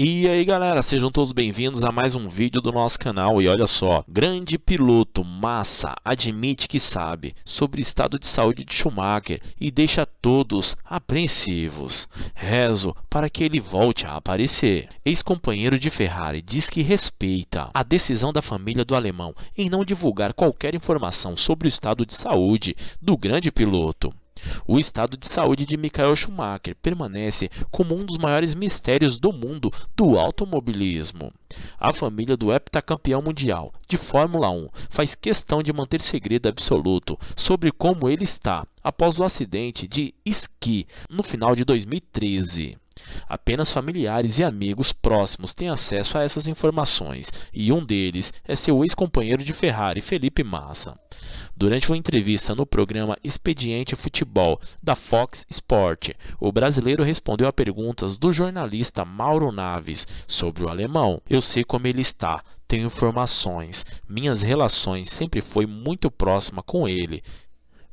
E aí galera, sejam todos bem-vindos a mais um vídeo do nosso canal e olha só, grande piloto Massa admite que sabe sobre o estado de saúde de Schumacher e deixa todos apreensivos. Rezo para que ele volte a aparecer. Ex-companheiro de Ferrari diz que respeita a decisão da família do alemão em não divulgar qualquer informação sobre o estado de saúde do grande piloto. O estado de saúde de Michael Schumacher permanece como um dos maiores mistérios do mundo do automobilismo. A família do heptacampeão mundial de Fórmula 1 faz questão de manter segredo absoluto sobre como ele está após o acidente de esqui no final de 2013. Apenas familiares e amigos próximos têm acesso a essas informações, e um deles é seu ex-companheiro de Ferrari, Felipe Massa. Durante uma entrevista no programa Expediente Futebol da Fox Sport, o brasileiro respondeu a perguntas do jornalista Mauro Naves sobre o alemão. Eu sei como ele está, tenho informações. Minhas relações sempre foi muito próxima com ele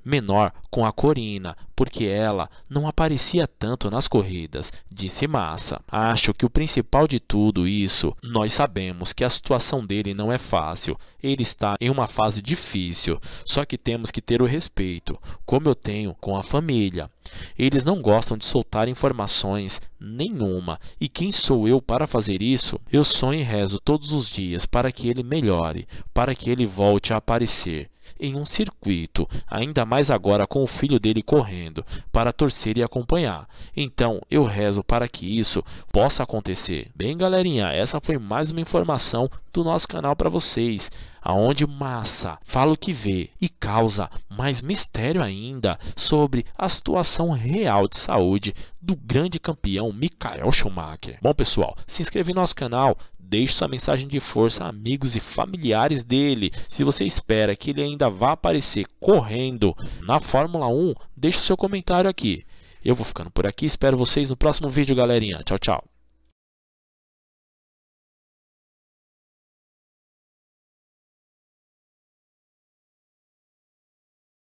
menor com a Corina, porque ela não aparecia tanto nas corridas, disse Massa. Acho que o principal de tudo isso, nós sabemos que a situação dele não é fácil. Ele está em uma fase difícil, só que temos que ter o respeito, como eu tenho com a família. Eles não gostam de soltar informações nenhuma, e quem sou eu para fazer isso? Eu sonho e rezo todos os dias para que ele melhore, para que ele volte a aparecer em um circuito, ainda mais agora com o filho dele correndo, para torcer e acompanhar. Então, eu rezo para que isso possa acontecer. Bem, galerinha, essa foi mais uma informação do nosso canal para vocês, aonde massa fala o que vê e causa mais mistério ainda sobre a situação real de saúde do grande campeão Michael Schumacher. Bom, pessoal, se inscreve no nosso canal, Deixe sua mensagem de força a amigos e familiares dele. Se você espera que ele ainda vá aparecer correndo na Fórmula 1, deixe seu comentário aqui. Eu vou ficando por aqui, espero vocês no próximo vídeo, galerinha. Tchau, tchau.